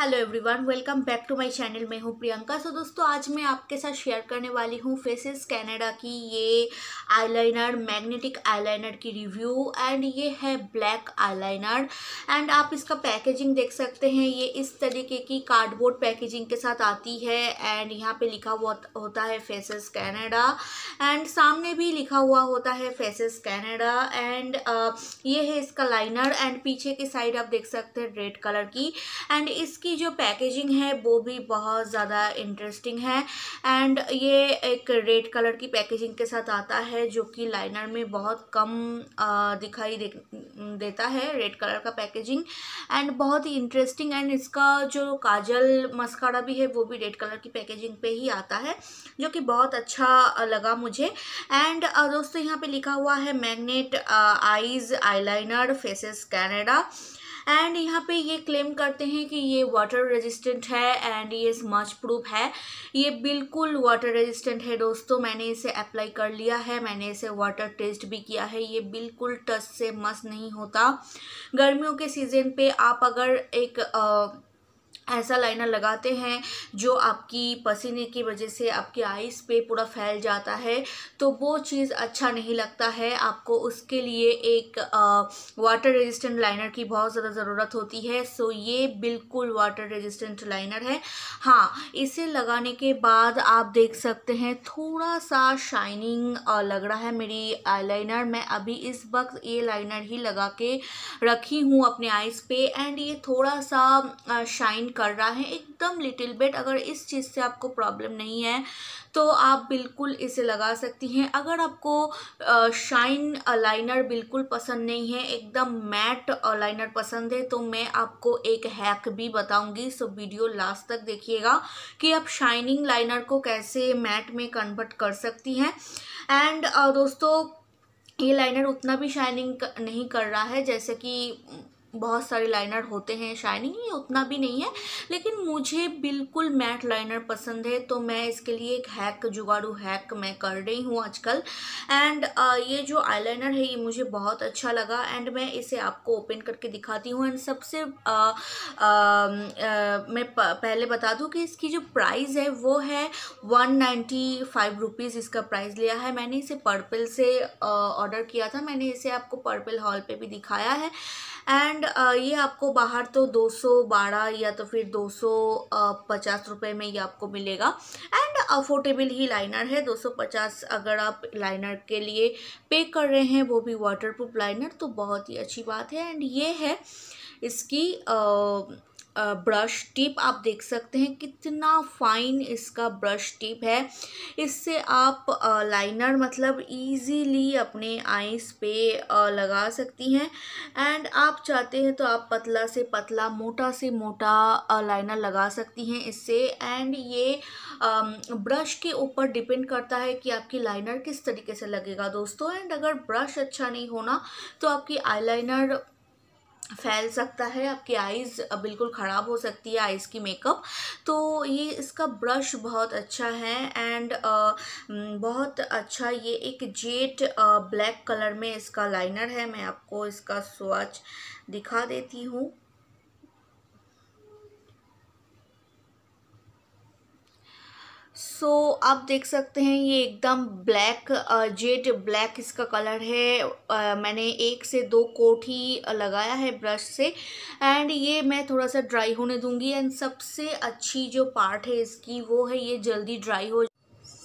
hello everyone welcome back to my channel मैं हूँ प्रियंका सो दोस्तों आज मैं आपके साथ शेयर करने वाली हूँ फेसेस कनाडा की ये आईलाइनर मैग्नेटिक आईलाइनर की रिव्यू एंड ये है ब्लैक आईलाइनर एंड आप इसका पैकेजिंग देख सकते हैं ये इस तरीके की कार्डबोर्ड पैकेजिंग के साथ आती है एंड यहाँ पे लिखा हुआ होता है फेसेस कैनेडा एंड सामने भी लिखा हुआ होता है फेसेस कैनेडा एंड ये है इसका लाइनर एंड पीछे की साइड आप देख सकते हैं रेड कलर की एंड इस इसकी जो पैकेजिंग है वो भी बहुत ज़्यादा इंटरेस्टिंग है एंड ये एक रेड कलर की पैकेजिंग के साथ आता है जो कि लाइनर में बहुत कम दिखाई दे, देता है रेड कलर का पैकेजिंग एंड बहुत ही इंटरेस्टिंग एंड इसका जो काजल मस्कारा भी है वो भी रेड कलर की पैकेजिंग पे ही आता है जो कि बहुत अच्छा लगा मुझे एंड दोस्तों यहाँ पे लिखा हुआ है magnet eyes eyeliner Faces Canada and यहाँ पे ये क्लेम करते हैं कि ये वाटर रेजिस्टेंट है एंड ये स्मच प्रूफ है ये बिल्कुल वाटर रेजिस्टेंट है दोस्तों मैंने इसे अप्लाई कर लिया है मैंने इसे वाटर टेस्ट भी किया है ये बिल्कुल टच से मस नहीं होता गर्मियों के सीज़न पे आप अगर एक आ, ऐसा लाइनर लगाते हैं जो आपकी पसीने की वजह से आपकी आइस पे पूरा फैल जाता है तो वो चीज़ अच्छा नहीं लगता है आपको उसके लिए एक आ, वाटर रेजिस्टेंट लाइनर की बहुत ज़्यादा ज़रूरत होती है सो ये बिल्कुल वाटर रेजिस्टेंट लाइनर है हाँ इसे लगाने के बाद आप देख सकते हैं थोड़ा सा शाइनिंग लग रहा है मेरी लाइनर मैं अभी इस वक्त ये लाइनर ही लगा के रखी हूँ अपने आइस पे एंड ये थोड़ा सा शाइन माइंड कर रहा है एकदम लिटिल बेट अगर इस चीज़ से आपको प्रॉब्लम नहीं है तो आप बिल्कुल इसे लगा सकती हैं अगर आपको शाइन लाइनर बिल्कुल पसंद नहीं है एकदम मैट लाइनर पसंद है तो मैं आपको एक हैक भी बताऊंगी सो वीडियो लास्ट तक देखिएगा कि आप शाइनिंग लाइनर को कैसे मैट में कन्वर्ट कर सकती हैं एंड दोस्तों ये लाइनर उतना भी शाइनिंग नहीं कर रहा है जैसे कि बहुत सारे लाइनर होते हैं शाइनिंग ये उतना भी नहीं है लेकिन मुझे बिल्कुल मैट लाइनर पसंद है तो मैं इसके लिए एक हैक जुगाड़ू हैक मैं कर रही हूँ आजकल एंड uh, ये जो लाइनर है ये मुझे बहुत अच्छा लगा एंड मैं इसे आपको ओपन करके दिखाती हूँ एंड सबसे आ, uh, आ, um, uh, मैं पहले बता दूँ कि इसकी जो प्राइस है वो है वन नाइन्टी फाइव रुपीज़ इसका प्राइस लिया है मैंने इसे पर्पल से ऑर्डर किया था मैंने इसे आपको पर्पल हॉल पर भी दिखाया है एंड uh, ये आपको बाहर तो दो सौ बारह या तो फिर दो सौ पचास रुपये में ये आपको मिलेगा एंड अफोर्डेबल uh, ही लाइनर है दो सौ पचास अगर आप लाइनर के लिए पे कर रहे हैं वो भी वाटर प्रूफ लाइनर तो बहुत ही अच्छी बात है एंड ये है इसकी uh, ब्रश टिप आप देख सकते हैं कितना फाइन इसका ब्रश टिप है इससे आप लाइनर मतलब इजीली अपने आईज पे लगा सकती हैं एंड आप चाहते हैं तो आप पतला से पतला मोटा से मोटा लाइनर लगा सकती हैं इससे एंड ये ब्रश के ऊपर डिपेंड करता है कि आपकी लाइनर किस तरीके से लगेगा दोस्तों एंड अगर ब्रश अच्छा नहीं होना तो आपकी आई फैल सकता है आपकी आइज़ बिल्कुल ख़राब हो सकती है आइज़ की मेकअप तो ये इसका ब्रश बहुत अच्छा है एंड बहुत अच्छा ये एक जेट ब्लैक कलर में इसका लाइनर है मैं आपको इसका स्वाच दिखा देती हूँ सो so, आप देख सकते हैं ये एकदम ब्लैक जेड ब्लैक इसका कलर है आ, मैंने एक से दो कोट ही लगाया है ब्रश से एंड ये मैं थोड़ा सा ड्राई होने दूंगी एंड सबसे अच्छी जो पार्ट है इसकी वो है ये जल्दी ड्राई हो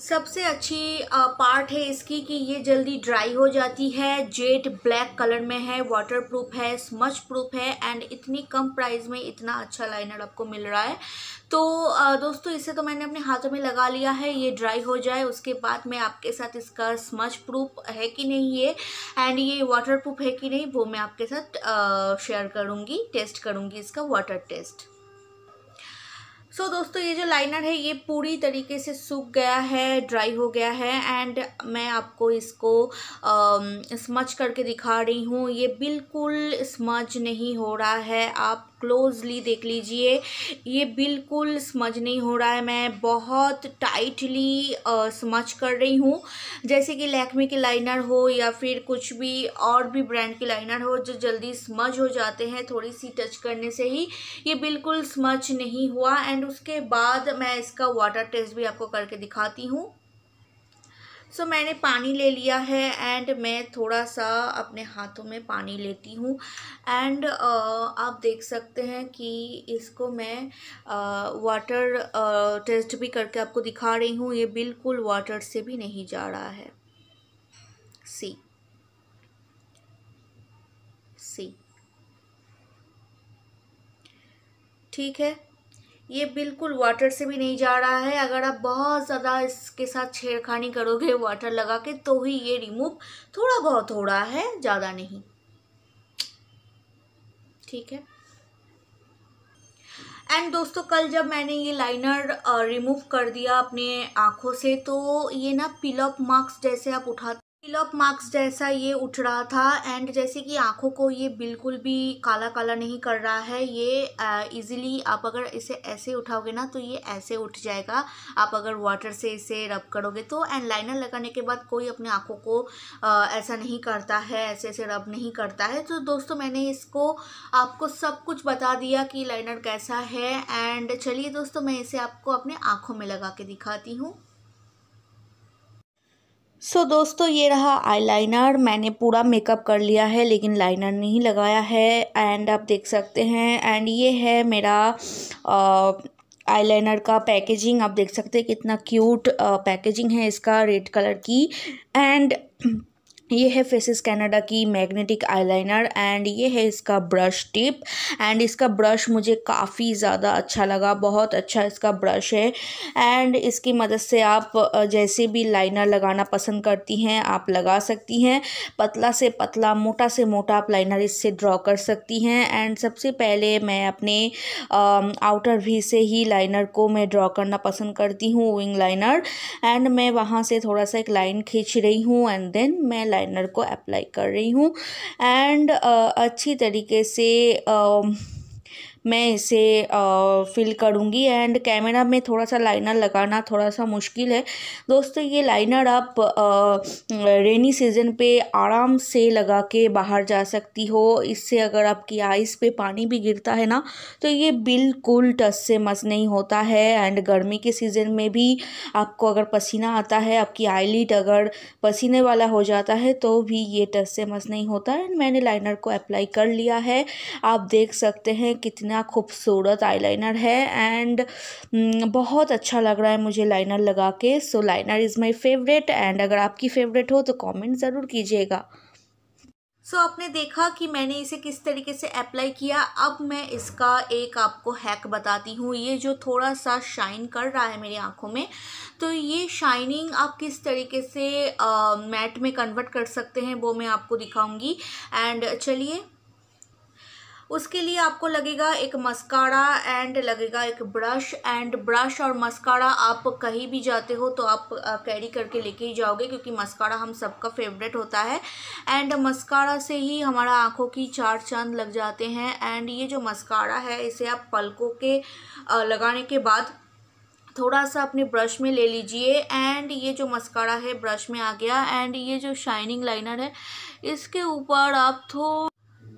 सबसे अच्छी पार्ट है इसकी कि ये जल्दी ड्राई हो जाती है जेट ब्लैक कलर में है वाटर प्रूफ है स्मच प्रूफ है एंड इतनी कम प्राइस में इतना अच्छा लाइनर आपको मिल रहा है तो दोस्तों इसे तो मैंने अपने हाथों में लगा लिया है ये ड्राई हो जाए उसके बाद मैं आपके साथ इसका स्मच प्रूफ है कि नहीं ये एंड ये वाटर प्रूफ है कि नहीं वो मैं आपके साथ शेयर करूँगी टेस्ट करूँगी इसका वाटर टेस्ट सो so, दोस्तों ये जो लाइनर है ये पूरी तरीके से सूख गया है ड्राई हो गया है एंड मैं आपको इसको स्मच करके दिखा रही हूँ ये बिल्कुल स्मच नहीं हो रहा है आप क्लोजली देख लीजिए ये बिल्कुल समझ नहीं हो रहा है मैं बहुत टाइटली समझ कर रही हूँ जैसे कि लैक्मे के लाइनर हो या फिर कुछ भी और भी ब्रांड के लाइनर हो जो जल्दी समझ हो जाते हैं थोड़ी सी टच करने से ही ये बिल्कुल समझ नहीं हुआ एंड उसके बाद मैं इसका वाटर टेस्ट भी आपको करके दिखाती हूँ सो so, मैंने पानी ले लिया है एंड मैं थोड़ा सा अपने हाथों में पानी लेती हूँ एंड uh, आप देख सकते हैं कि इसको मैं वाटर uh, टेस्ट uh, भी करके आपको दिखा रही हूँ ये बिल्कुल वाटर से भी नहीं जा रहा है सी सी ठीक है ये बिल्कुल वाटर से भी नहीं जा रहा है अगर आप बहुत ज़्यादा इसके साथ छेड़खानी करोगे वाटर लगा के तो ही ये रिमूव थोड़ा बहुत हो रहा है ज़्यादा नहीं ठीक है एंड दोस्तों कल जब मैंने ये लाइनर रिमूव कर दिया अपने आँखों से तो ये ना पिलअप मार्क्स जैसे आप उठाते पिलअप मार्क्स जैसा ये उठ रहा था एंड जैसे कि आंखों को ये बिल्कुल भी काला काला नहीं कर रहा है ये इजीली आप अगर इसे ऐसे उठाओगे ना तो ये ऐसे उठ जाएगा आप अगर वाटर से इसे रब करोगे तो एंड लाइनर लगाने के बाद कोई अपने आंखों को आ, ऐसा नहीं करता है ऐसे ऐसे रब नहीं करता है तो दोस्तों मैंने इसको आपको सब कुछ बता दिया कि लाइनर कैसा है एंड चलिए दोस्तों मैं इसे आपको अपने आँखों में लगा के दिखाती हूँ सो so, दोस्तों ये रहा आईलाइनर मैंने पूरा मेकअप कर लिया है लेकिन लाइनर नहीं लगाया है एंड आप देख सकते हैं एंड ये है मेरा आईलाइनर का पैकेजिंग आप देख सकते हैं कितना क्यूट पैकेजिंग है इसका रेड कलर की एंड ये है फेसेस कनाडा की मैग्नेटिक आईलाइनर एंड ये है इसका ब्रश टिप एंड इसका ब्रश मुझे काफ़ी ज़्यादा अच्छा लगा बहुत अच्छा इसका ब्रश है एंड इसकी मदद से आप जैसे भी लाइनर लगाना पसंद करती हैं आप लगा सकती हैं पतला से पतला मोटा से मोटा आप लाइनर इससे ड्रॉ कर सकती हैं एंड सबसे पहले मैं अपने आउटर भी से ही लाइनर को मैं ड्रॉ करना पसंद करती हूँ विंग लाइनर एंड मैं वहाँ से थोड़ा सा एक लाइन खींच रही हूँ एंड देन मैं लाइनर को अप्लाई कर रही हूँ एंड अच्छी तरीके से मैं इसे फिल करूँगी एंड कैमरा में थोड़ा सा लाइनर लगाना थोड़ा सा मुश्किल है दोस्तों ये लाइनर आप रेनी सीज़न पे आराम से लगा के बाहर जा सकती हो इससे अगर आपकी आइज़ पे पानी भी गिरता है ना तो ये बिल्कुल टस से मस नहीं होता है एंड गर्मी के सीज़न में भी आपको अगर पसीना आता है आपकी आईलिड अगर पसीने वाला हो जाता है तो भी ये टस से मस नहीं होता एंड मैंने लाइनर को अप्लाई कर लिया है आप देख सकते हैं कितना कितना खूबसूरत आईलाइनर है एंड mm, बहुत अच्छा लग रहा है मुझे लाइनर लगा के so liner is my favourite and अगर आपकी फेवरेट हो तो कॉमेंट ज़रूर कीजिएगा सो so, आपने देखा कि मैंने इसे किस तरीके से अप्लाई किया अब मैं इसका एक आपको हैक बताती हूँ ये जो थोड़ा सा शाइन कर रहा है मेरी आँखों में तो ये शाइनिंग आप किस तरीके से मैट में कन्वर्ट कर सकते हैं वो मैं आपको दिखाऊंगी एंड चलिए उसके लिए आपको लगेगा एक मस्कारा एंड लगेगा एक ब्रश एंड ब्रश और मस्कारा आप कहीं भी जाते हो तो आप कैरी करके लेके ही जाओगे क्योंकि मस्कारा हम सबका फेवरेट होता है एंड मस्कारा से ही हमारा आँखों की चार चांद लग जाते हैं एंड ये जो मस्कारा है इसे आप पलकों के लगाने के बाद थोड़ा सा अपने ब्रश में ले लीजिए एंड ये जो मस्कारा है ब्रश में आ गया एंड ये जो शाइनिंग लाइनर है इसके ऊपर आप थोड़ा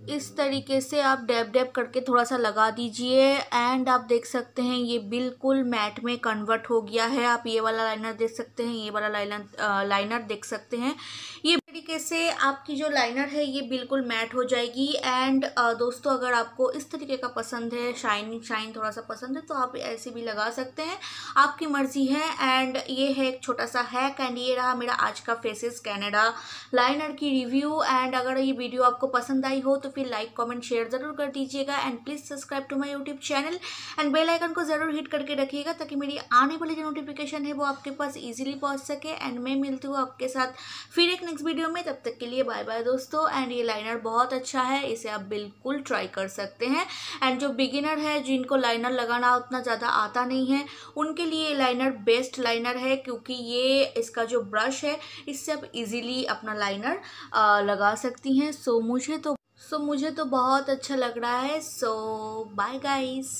इस तरीके से आप डैब डैब करके थोड़ा सा लगा दीजिए एंड आप देख सकते हैं ये बिल्कुल मैट में कन्वर्ट हो गया है आप ये वाला लाइनर देख सकते हैं ये वाला लाइनर लाइनर देख सकते हैं ये तरीके से आपकी जो लाइनर है ये बिल्कुल मैट हो जाएगी एंड दोस्तों अगर आपको इस तरीके का पसंद है शाइन शाइन थोड़ा सा पसंद है तो आप ऐसे भी लगा सकते हैं आपकी मर्ज़ी है एंड ये है एक छोटा सा हैक एंड ये रहा मेरा आज का फेसेस कैनेडा लाइनर की रिव्यू एंड अगर ये वीडियो आपको पसंद आई हो तो फिर लाइक कॉमेंट शेयर ज़रूर कर दीजिएगा and please subscribe to my YouTube channel and bell icon को ज़रूर हिट करके रखिएगा ताकि मेरी आने वाली जो नोटिफिकेशन है वो आपके पास ईजिली पहुँच सके एंड मैं मिलती हूँ आपके साथ फिर एक नेक्स्ट वीडियो वीडियो में तब तक के लिए बाय बाय दोस्तों एंड ये लाइनर बहुत अच्छा है इसे आप बिल्कुल ट्राई कर सकते हैं एंड जो बिगिनर है जिनको लाइनर लगाना उतना ज़्यादा आता नहीं है उनके लिए ये लाइनर बेस्ट लाइनर है क्योंकि ये इसका जो ब्रश है इससे आप इजीली अपना लाइनर लगा सकती हैं सो मुझे तो सो मुझे तो बहुत अच्छा लग रहा है सो बाय गाइस